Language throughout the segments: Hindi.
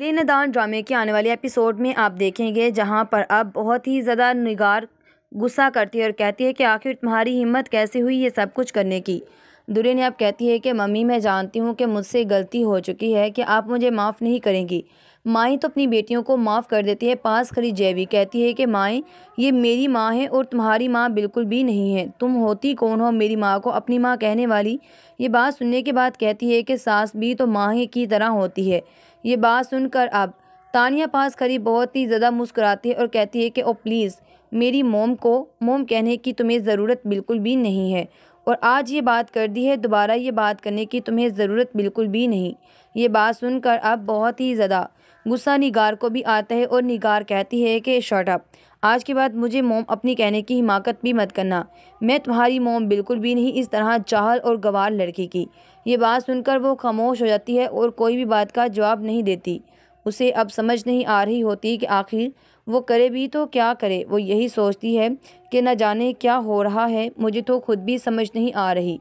लेनदान ड्रामे के आने वाले एपिसोड में आप देखेंगे जहां पर अब बहुत ही ज़्यादा निगार गुस्सा करती है और कहती है कि आखिर तुम्हारी हिम्मत कैसे हुई ये सब कुछ करने की ने अब कहती है कि मम्मी मैं जानती हूँ कि मुझसे गलती हो चुकी है कि आप मुझे माफ़ नहीं करेंगी माएँ तो अपनी बेटियों को माफ़ कर देती है पास खड़ी जैवी कहती है कि माएँ ये मेरी माँ है और तुम्हारी माँ बिल्कुल भी नहीं है तुम होती कौन हो मेरी माँ को अपनी माँ कहने वाली ये बात सुनने के बाद कहती है कि सास भी तो माँ की तरह होती है ये बात सुनकर अब तानिया पास खड़ी बहुत ही ज़्यादा मुस्कुराती है और कहती है कि ओ प्लीज़ मेरी मोम को मोम कहने की तुम्हें ज़रूरत बिल्कुल भी नहीं है और आज ये बात कर दी है दोबारा ये बात करने की तुम्हें ज़रूरत बिल्कुल भी नहीं ये बात सुनकर अब बहुत ही ज़्यादा गुस्सा निगार को भी आता है और निगार कहती है कि शॉर्ट अप आज के बाद मुझे मोम अपनी कहने की हिमाकत भी मत करना मैं तुम्हारी मोम बिल्कुल भी नहीं इस तरह चाहल और गवार लड़की की ये बात सुनकर वो खामोश हो जाती है और कोई भी बात का जवाब नहीं देती उसे अब समझ नहीं आ रही होती कि आखिर वो करे भी तो क्या करे वो यही सोचती है कि न जाने क्या हो रहा है मुझे तो खुद भी समझ नहीं आ रही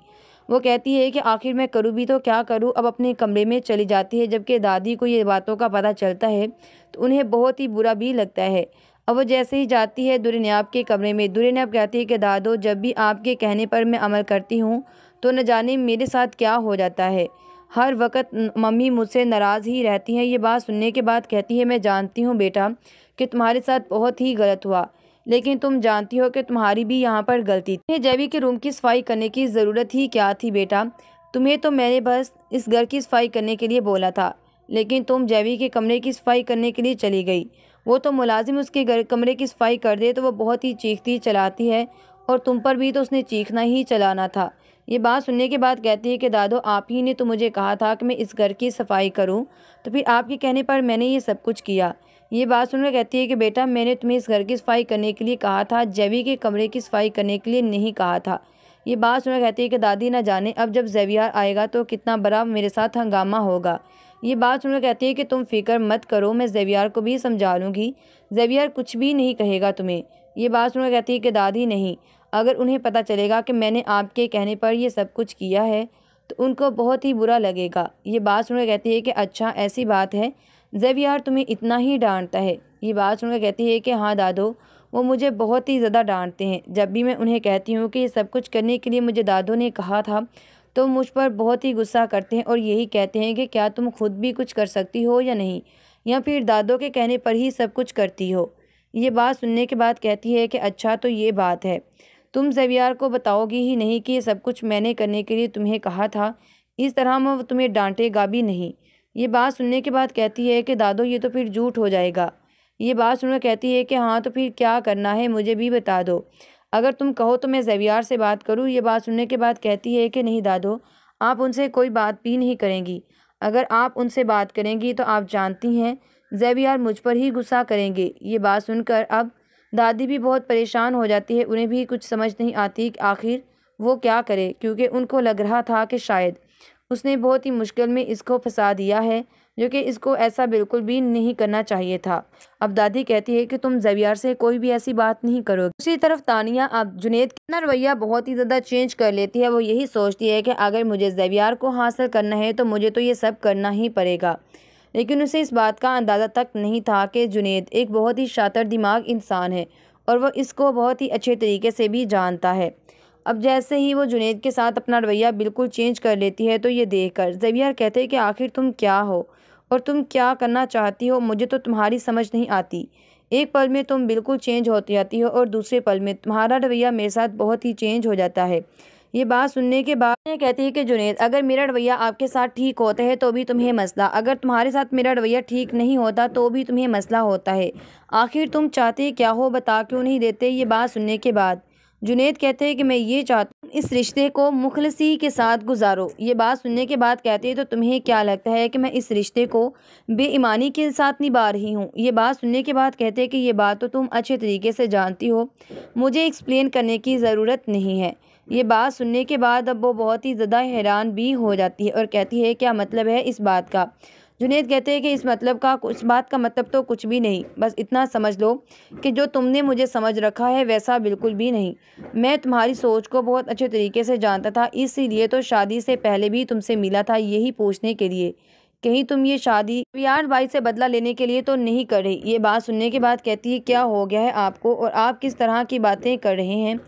वो कहती है कि आखिर मैं करूँ भी तो क्या करूँ अब अपने कमरे में चली जाती है जबकि दादी को ये बातों का पता चलता है तो उन्हें बहुत ही बुरा भी लगता है अब वो जैसे ही जाती है नयाब के कमरे में नयाब कहती है कि दादो जब भी आपके कहने पर मैं अमल करती हूँ तो न जाने मेरे साथ क्या हो जाता है हर वक्त मम्मी मुझसे नाराज़ ही रहती हैं ये बात सुनने के बाद कहती है मैं जानती हूँ बेटा कि तुम्हारे साथ बहुत ही गलत हुआ लेकिन तुम जानती हो कि तुम्हारी भी यहाँ पर गलती थी जैवी के रूम की सफाई करने की ज़रूरत ही क्या थी बेटा तुम्हें तो मैंने बस इस घर की सफाई करने के लिए बोला था लेकिन तुम जैवी के कमरे की सफाई करने के लिए चली गई वो तो मुलाजिम उसके घर कमरे की सफाई कर दे तो वह बहुत ही चीखती चलाती है और तुम पर भी तो उसने चीखना ही चलाना था ये बात सुनने के बाद कहती है कि दादो आप ही ने तो मुझे कहा था कि मैं इस घर की सफाई करूं तो फिर आपके कहने पर मैंने ये सब कुछ किया ये बात सुनकर कहती है कि बेटा मैंने तुम्हें इस घर की सफाई करने के लिए कहा था जैवी के कमरे की सफाई करने के लिए नहीं कहा था ये बात सुनकर कहती है कि दादी ना जाने अब जब जैवियार आएगा तो कितना बड़ा मेरे साथ हंगामा होगा ये बात सुनकर कहती है कि तुम फिक्र मत करो मैं जेवियार को भी समझा लूँगी जेवियार कुछ भी नहीं कहेगा तुम्हें ये बात सुनकर कहती है कि दादी नहीं अगर उन्हें पता चलेगा कि मैंने आपके कहने पर यह सब कुछ किया है तो उनको बहुत ही बुरा लगेगा ये बात सुनकर कहती है कि अच्छा ऐसी बात है जेवियार तुम्हें इतना ही डांटता है ये बात सुनकर कहती है कि हाँ दादो वो मुझे बहुत ही ज़्यादा डांटते हैं जब भी मैं उन्हें कहती हूँ कि ये सब कुछ करने के लिए मुझे दादो ने कहा था तो मुझ पर बहुत ही गुस्सा करते हैं और यही कहते हैं कि क्या तुम खुद भी कुछ कर सकती हो या नहीं या फिर दादों के कहने पर ही सब कुछ करती हो ये बात सुनने के बाद कहती है कि अच्छा तो ये बात है तुम जवियार को बताओगी ही नहीं कि ये सब कुछ मैंने करने के लिए तुम्हें कहा था इस तरह मैं तुम्हें डांटेगा भी नहीं ये बात सुनने के बाद कहती है कि दादो ये तो फिर झूठ हो जाएगा ये बात सुनकर कहती है कि हाँ तो फिर क्या करना है मुझे भी बता दो अगर तुम कहो तो मैं जवियार से बात करूँ ये बात सुनने के बाद कहती है कि नहीं दादो आप उनसे कोई बात भी नहीं करेंगी अगर आप उनसे बात करेंगी तो आप जानती हैं जैवियार मुझ पर ही गुस्सा करेंगे ये बात सुनकर अब दादी भी बहुत परेशान हो जाती है उन्हें भी कुछ समझ नहीं आती कि आखिर वो क्या करे क्योंकि उनको लग रहा था कि शायद उसने बहुत ही मुश्किल में इसको फंसा दिया है जो कि इसको ऐसा बिल्कुल भी नहीं करना चाहिए था अब दादी कहती है कि तुम जवियार से कोई भी ऐसी बात नहीं करोगे दूसरी तरफ तानिया अब जुनेद अपना रवैया बहुत ही ज़्यादा चेंज कर लेती है वो यही सोचती है कि अगर मुझे जवियार को हासिल करना है तो मुझे तो ये सब करना ही पड़ेगा लेकिन उसे इस बात का अंदाज़ा तक नहीं था कि जुनेद एक बहुत ही शातर दिमाग इंसान है और वह इसको बहुत ही अच्छे तरीके से भी जानता है अब जैसे ही वो जुनेद के साथ अपना रवैया बिल्कुल चेंज कर लेती है तो ये देख कर जबियर कहते हैं कि आखिर तुम क्या हो और तुम क्या करना चाहती हो मुझे तो तुम्हारी समझ नहीं आती एक पल में तुम बिल्कुल चेंज होती जाती हो और दूसरे पल में तुम्हारा रवैया मेरे साथ बहुत ही चेंज हो जाता है ये बात सुनने के बाद ये कहती है कि जुनेद अगर मेरा रवैया आपके साथ ठीक होता है तो भी तुम्हें मसला अगर तुम्हारे साथ मेरा रवैया ठीक नहीं होता तो भी तुम्हें मसला होता है आखिर तुम चाहते क्या हो बता क्यों नहीं देते ये बात सुनने के बाद जुनेद कहते हैं कि मैं ये चाहता हूँ इस रिश्ते को मुखलसी के साथ गुजारो ये बात सुनने के बाद कहते हैं तो तुम्हें क्या लगता है कि मैं इस रिश्ते को बेईमानी के साथ निभा रही हूँ ये बात सुनने के बाद कहते हैं कि ये बात तो तुम अच्छे तरीके से जानती हो मुझे एक्सप्लेन करने की ज़रूरत नहीं है ये बात सुनने के बाद अब वो बहुत ही ज़्यादा हैरान भी हो जाती है और कहती है क्या मतलब है इस बात का जुनेद कहते हैं कि इस मतलब का इस बात का मतलब तो कुछ भी नहीं बस इतना समझ लो कि जो तुमने मुझे समझ रखा है वैसा बिल्कुल भी नहीं मैं तुम्हारी सोच को बहुत अच्छे तरीके से जानता था इसीलिए तो शादी से पहले भी तुमसे मिला था यही पूछने के लिए कहीं तुम ये शादी प्यार भाई से बदला लेने के लिए तो नहीं कर रही ये बात सुनने के बाद कहती है क्या हो गया है आपको और आप किस तरह की बातें कर रहे हैं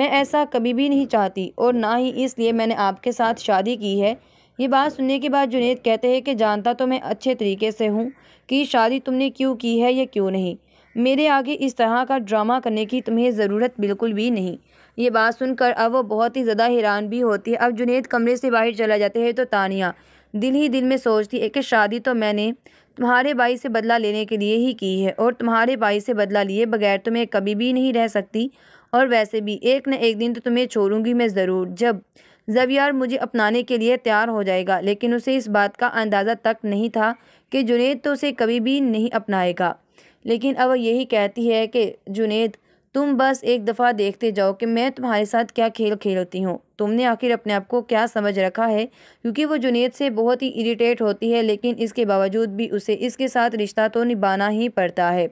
मैं ऐसा कभी भी नहीं चाहती और ना ही इसलिए मैंने आपके साथ शादी की है ये बात सुनने के बाद जुनेद कहते हैं कि जानता तो मैं अच्छे तरीके से हूँ कि शादी तुमने क्यों की है या क्यों नहीं मेरे आगे इस तरह का ड्रामा करने की तुम्हें ज़रूरत बिल्कुल भी नहीं ये बात सुनकर अब वो बहुत ही ज़्यादा हैरान भी होती है अब जुनेद कमरे से बाहर चला जाते हैं तो तानिया दिल ही दिल में सोचती है कि शादी तो मैंने तुम्हारे भाई से बदला लेने के लिए ही की है और तुम्हारे भाई से बदला लिए बगैर तो मैं कभी भी नहीं रह सकती और वैसे भी एक न एक दिन तो तुम्हें छोड़ूंगी मैं ज़रूर जब जवियार मुझे अपनाने के लिए तैयार हो जाएगा लेकिन उसे इस बात का अंदाज़ा तक नहीं था कि जुनेद तो उसे कभी भी नहीं अपनाएगा लेकिन अब यही कहती है कि जुनेद तुम बस एक दफ़ा देखते जाओ कि मैं तुम्हारे साथ क्या खेल खेलती हूँ तुमने आखिर अपने आप को क्या समझ रखा है क्योंकि वो जुनेद से बहुत ही इरीटेट होती है लेकिन इसके बावजूद भी उसे इसके साथ रिश्ता तो निभाना ही पड़ता है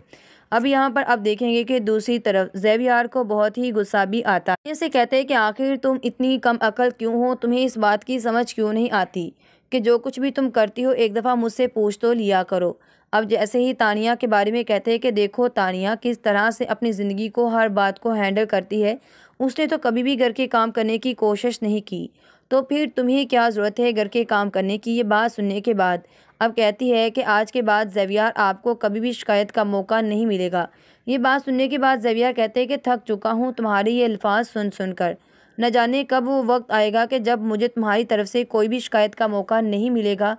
अब यहाँ पर आप देखेंगे कि दूसरी तरफ जेवियार को बहुत ही गुस्सा भी आता है इसे कहते हैं कि आखिर तुम इतनी कम अकल क्यों हो तुम्हें इस बात की समझ क्यों नहीं आती कि जो कुछ भी तुम करती हो एक दफ़ा मुझसे पूछ तो लिया करो अब जैसे ही तानिया के बारे में कहते हैं कि देखो तानिया किस तरह से अपनी ज़िंदगी को हर बात को हैंडल करती है उसने तो कभी भी घर के काम करने की कोशिश नहीं की तो फिर तुम्हें क्या ज़रूरत है घर के काम करने की ये बात सुनने के बाद अब कहती है कि आज के बाद जवियार आपको कभी भी शिकायत का मौका नहीं मिलेगा ये बात सुनने के बाद जवियार कहते हैं कि थक चुका हूँ तुम्हारे ये अल्फाज सुन सुन कर न जाने कब वो वक्त आएगा कि जब मुझे तुम्हारी तरफ से कोई भी शिकायत का मौका नहीं मिलेगा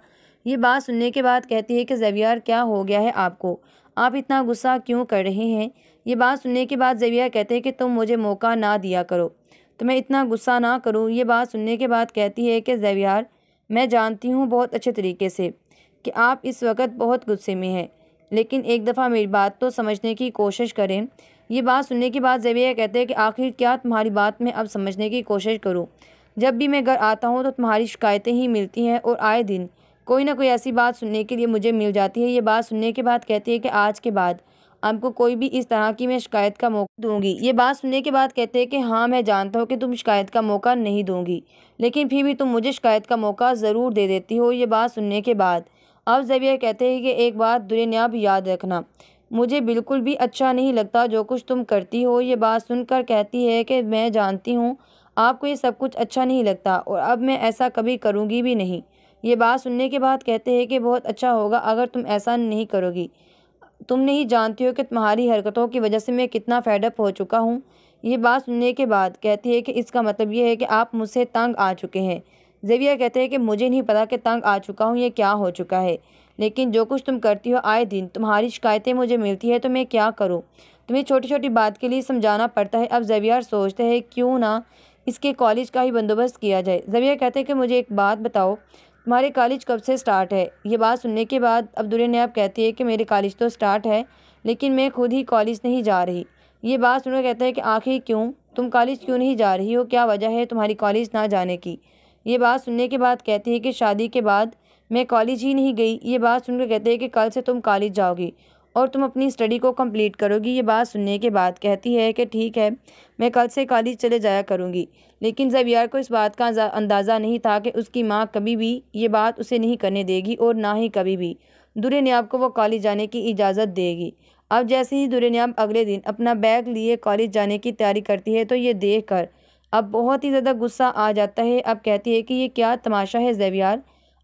ये बात सुनने के बाद कहती है कि जवियार क्या हो गया है आपको आप इतना गुस्सा क्यों कर रहे हैं ये बात सुनने के बाद जवियार कहते हैं कि तुम मुझे मौका ना दिया करो तो मैं इतना गुस्सा ना करूँ ये बात सुनने के बाद कहती है कि जवियार मैं जानती हूँ बहुत अच्छे तरीके से कि आप इस वक्त बहुत गुस्से में हैं लेकिन एक दफ़ा मेरी बात तो समझने की कोशिश करें ये बात सुनने के बाद जेविया कहते हैं कि आखिर क्या तुम्हारी बात मैं अब समझने की कोशिश करूँ जब भी मैं घर आता हूँ तो तुम्हारी शिकायतें ही मिलती हैं और आए दिन कोई ना कोई ऐसी बात सुनने के लिए मुझे मिल जाती है ये बात सुनने के बाद कहती है कि आज के बाद आपको कोई भी इस तरह की मैं शिकायत का मौका दूंगी ये बात सुनने के बाद कहते हैं कि हाँ मैं जानता हूँ कि तुम शिकायत का मौका नहीं दूंगी लेकिन फिर भी तुम मुझे शिकायत का मौका ज़रूर दे देती हो ये बात सुनने के बाद अब ज़ेवियर कहते हैं कि एक बात दुनियाब याद रखना मुझे बिल्कुल भी अच्छा नहीं लगता जो कुछ तुम करती हो ये बात सुनकर कहती है कि मैं जानती हूँ आपको ये सब कुछ अच्छा नहीं लगता और अब मैं ऐसा कभी करूँगी भी नहीं ये बात सुनने के बाद कहते हैं कि बहुत अच्छा होगा अगर तुम ऐसा नहीं करोगी तुम नहीं जानती हो कि तुम्हारी हरकतों की वजह से मैं कितना फैडअप हो चुका हूँ ये बात सुनने के बाद कहती है कि इसका मतलब ये है कि आप मुझसे तंग आ चुके हैं जेविया कहते हैं कि मुझे नहीं पता कि तंग आ चुका हूँ या क्या हो चुका है लेकिन जो कुछ तुम करती हो आए दिन तुम्हारी शिकायतें मुझे मिलती है तो मैं क्या करूँ तुम्हें छोटी छोटी बात के लिए समझाना पड़ता है अब ज़वियार सोचते हैं क्यों ना इसके कॉलेज का ही बंदोबस्त किया जाए जविया कहते हैं कि मुझे एक बात बताओ तुम्हारे कॉलेज कब से स्टार्ट है ये बात सुनने के बाद अब्दुल नैब कहती है कि मेरे कॉलेज तो स्टार्ट है लेकिन मैं खुद ही कॉलेज नहीं जा रही ये बात सुनकर कहते हैं कि आखिर क्यों तुम कॉलेज क्यों नहीं जा रही हो क्या वजह है तुम्हारी कॉलेज ना जाने की ये बात सुनने के बाद कहती है कि शादी के बाद मैं कॉलेज ही नहीं गई ये बात सुनकर कहते हैं कि कल से तुम कॉलेज जाओगी और तुम अपनी स्टडी को कंप्लीट करोगी ये बात सुनने के बाद कहती है कि ठीक है मैं कल से कॉलेज चले जाया करूँगी लेकिन जबियार को इस बात का अंदाज़ा नहीं था कि उसकी माँ कभी भी ये बात उसे नहीं करने देगी और ना ही कभी भी दुरेनियाब को वो कॉलेज जाने की इजाज़त देगी अब जैसे ही दुरेनियाब अगले दिन अपना बैग लिए कॉलेज जाने की तैयारी करती है तो ये देख कर अब बहुत ही ज़्यादा गुस्सा आ जाता है अब कहती है कि ये क्या तमाशा है जेवियार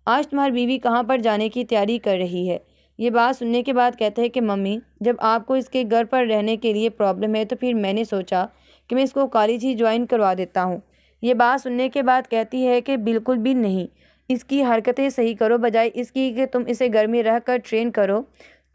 आज तुम्हारी बीवी कहाँ पर जाने की तैयारी कर रही है ये बात सुनने के बाद कहते हैं कि मम्मी जब आपको इसके घर पर रहने के लिए प्रॉब्लम है तो फिर मैंने सोचा कि मैं इसको कॉलेज ही ज्वाइन करवा देता हूँ ये बात सुनने के बाद कहती है कि बिल्कुल भी नहीं इसकी हरकतें सही करो बजाय इसकी कि तुम इसे घर में रह कर ट्रेन करो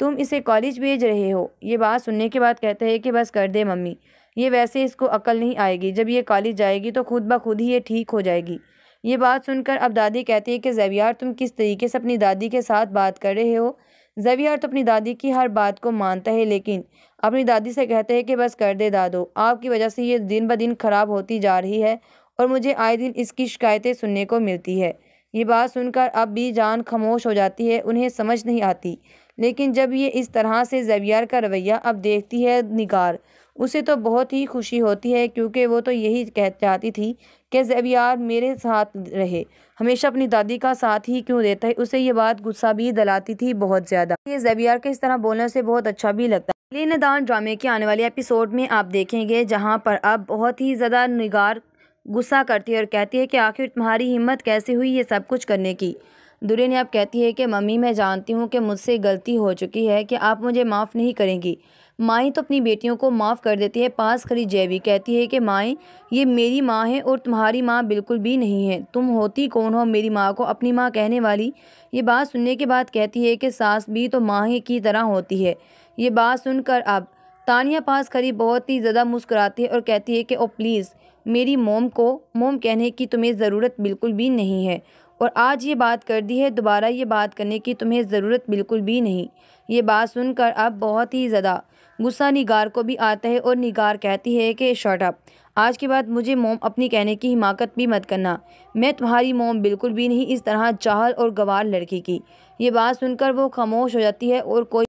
तुम इसे कॉलेज भेज रहे हो ये बात सुनने के बाद कहते हैं कि बस कर दे मम्मी ये वैसे इसको अकल नहीं आएगी जब ये कॉलेज जाएगी तो खुद ब खुद ही ये ठीक हो जाएगी ये बात सुनकर अब दादी कहती है कि जैवियार तुम किस तरीके से अपनी दादी के साथ बात कर रहे हो जैवियार तो अपनी दादी की हर बात को मानता है लेकिन अपनी दादी से कहते हैं कि बस कर दे दादो आपकी वजह से ये दिन ब दिन ख़राब होती जा रही है और मुझे आए दिन इसकी शिकायतें सुनने को मिलती है ये बात सुनकर अब भी जान खामोश हो जाती है उन्हें समझ नहीं आती लेकिन जब ये इस तरह से जैवियार का रवैया अब देखती है निगार उसे तो बहुत ही खुशी होती है क्योंकि वो तो यही कह चाहती थी कि जेवियार मेरे साथ रहे हमेशा अपनी दादी का साथ ही क्यों देता है उसे ये बात गुस्सा भी दिलाती थी बहुत ज़्यादा ये जेवियार के इस तरह बोलने से बहुत अच्छा भी लगता है अली नदान ड्रामे के आने वाले एपिसोड में आप देखेंगे जहाँ पर अब बहुत ही ज़्यादा निगार गुस्सा करती है और कहती है कि आखिर तुम्हारी हिम्मत कैसे हुई ये सब कुछ करने की दुरे ने अब कहती है कि मम्मी मैं जानती हूँ कि मुझसे गलती हो चुकी है कि आप मुझे माफ़ नहीं करेंगी माएँ तो अपनी बेटियों को माफ़ कर देती है पास खड़ी जैवी कहती है कि माएँ ये मेरी माँ है और तुम्हारी माँ बिल्कुल भी नहीं है तुम होती कौन हो मेरी माँ को अपनी माँ कहने वाली ये बात सुनने के बाद कहती है कि सास भी तो माँ ही की तरह होती है ये बात सुनकर अब तानिया पास खड़ी बहुत ही ज़्यादा मुस्कुराती है और कहती है कि ओ प्लीज़ मेरी मोम को मोम कहने की तुम्हें ज़रूरत बिल्कुल भी नहीं है और आज ये बात कर दी है दोबारा ये बात करने की तुम्हें ज़रूरत बिल्कुल भी नहीं ये बात सुनकर अब बहुत ही ज़्यादा गुस्सा निगार को भी आता है और निगार कहती है कि शॉर्ट अप आज के बाद मुझे मोम अपनी कहने की हिमाकत भी मत करना मैं तुम्हारी मोम बिल्कुल भी नहीं इस तरह चाहल और गवार लड़की की ये बात सुनकर वो खामोश हो जाती है और कोई